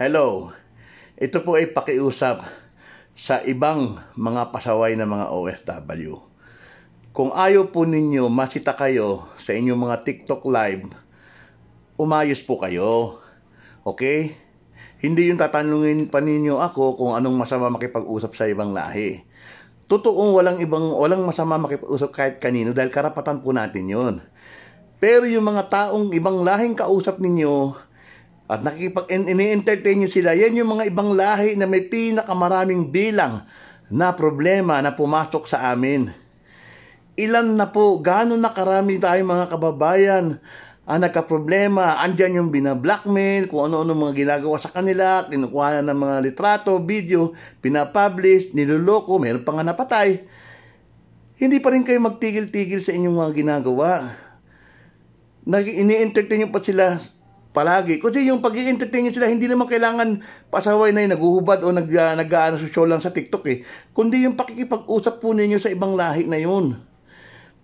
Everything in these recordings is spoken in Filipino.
Hello, ito po ay pakiusap sa ibang mga pasaway na mga OFW. Kung ayaw po ninyo masita kayo sa inyong mga TikTok live, umayos po kayo. Okay? Hindi yung tatanungin pa ninyo ako kung anong masama makipag-usap sa ibang lahi. Totoong walang ibang walang masama makipag-usap kahit kanino dahil karapatan po natin 'yon. Pero yung mga taong ibang lahing kausap ninyo, at nakikipag ini-entertain nyo sila, yan yung mga ibang lahi na may pinakamaraming bilang na problema na pumasok sa amin. Ilan na po, gano'n na karami tayo mga kababayan ang ah, nagka-problema. Andyan yung bina-blackmail, kung ano-ano mga ginagawa sa kanila, kinukuha na ng mga litrato, video, pinapublish, niloloko, meron pa nga napatay. Hindi pa rin kayo magtigil-tigil sa inyong mga ginagawa. Nag ini-entertain nyo pa sila palagi. Kasi yung pag entertain sila, hindi naman kailangan pasaway na yung naguhubad o nag, uh, ah, nag show lang sa TikTok eh. Kundi yung pakikipag-usap po ninyo sa ibang lahi na yun.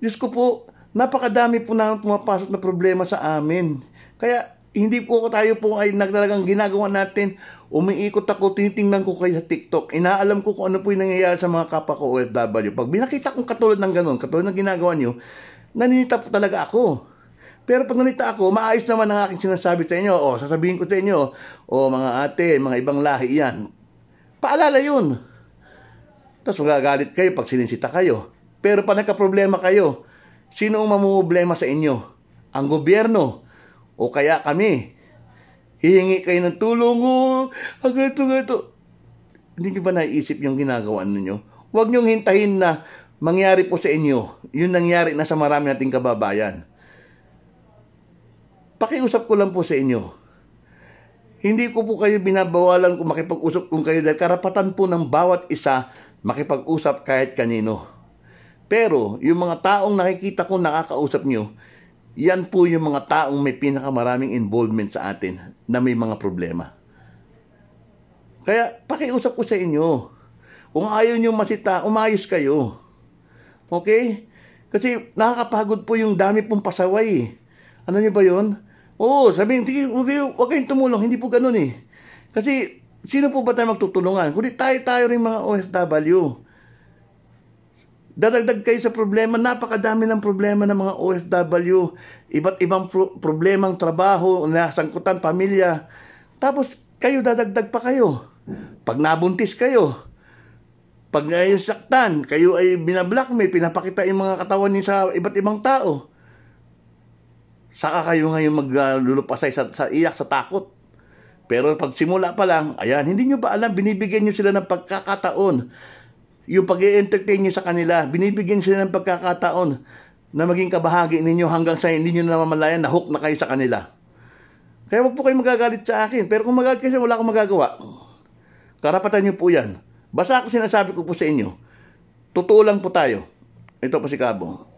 Diyos ko po, napakadami po na pumapasok na problema sa amin. Kaya hindi po ako tayo po ay nagtalagang ginagawa natin. Umiikot ako, tinitingnan ko kayo sa TikTok. Inaalam ko kung ano po yung nangyayari sa mga kapwa ko OFW. Pag binakita kong katulad ng ganun, katulad ng ginagawa nyo, naninita po talaga ako. Pero pag nalita ako, maayos naman ang aking sinasabi sa inyo. O, sasabihin ko sa inyo, o mga ate, mga ibang lahi yan. Paalala yun. Tapos magagalit kayo pag sininsita kayo. Pero pa nagka-problema kayo, sino ang mamuproblema sa inyo? Ang gobyerno o kaya kami? Hihingi kayo ng tulong, oh, ah, ganito, Hindi nyo ba naisip yung ginagawa ninyo? Huwag nyong hintahin na mangyari po sa inyo. Yun nangyari na sa marami nating kababayan pakiusap ko lang po sa inyo. Hindi ko po kayo binabawalan kung makipag-usap kung kayo dahil karapatan po ng bawat isa makipag-usap kahit kanino. Pero yung mga taong nakikita ko nakakausap nyo, yan po yung mga taong may pinakamaraming involvement sa atin na may mga problema. Kaya pakiusap ko sa inyo. Kung ayaw nyo masita, umayos kayo. Okay? Kasi nakakapagod po yung dami pong pasaway eh. Ano niyo ba yun? Oo, sabihin, hindi, huwag kayong tumulong. Hindi po ganun eh. Kasi, sino po ba tayo magtutulungan? Kundi tayo-tayo rin mga OFW. Dadagdag kayo sa problema. Napakadami ng problema ng mga OFW. Iba't ibang pro- problemang trabaho, nasangkutan, pamilya. Tapos, kayo dadagdag pa kayo. Pag nabuntis kayo, pag kayo saktan, kayo ay binablock may pinapakita yung mga katawan niyo sa iba't ibang tao. Saka kayo ngayon maglulupasay sa, sa iyak, sa takot. Pero pag simula pa lang, ayan, hindi nyo ba alam, binibigyan nyo sila ng pagkakataon. Yung pag entertain nyo sa kanila, binibigyan sila ng pagkakataon na maging kabahagi ninyo hanggang sa hindi nyo namamalayan na hook na kayo sa kanila. Kaya wag po kayo magagalit sa akin. Pero kung magagalit kayo, wala akong magagawa. Karapatan nyo po yan. Basta ako sinasabi ko po sa inyo, totoo lang po tayo. Ito po si Cabo.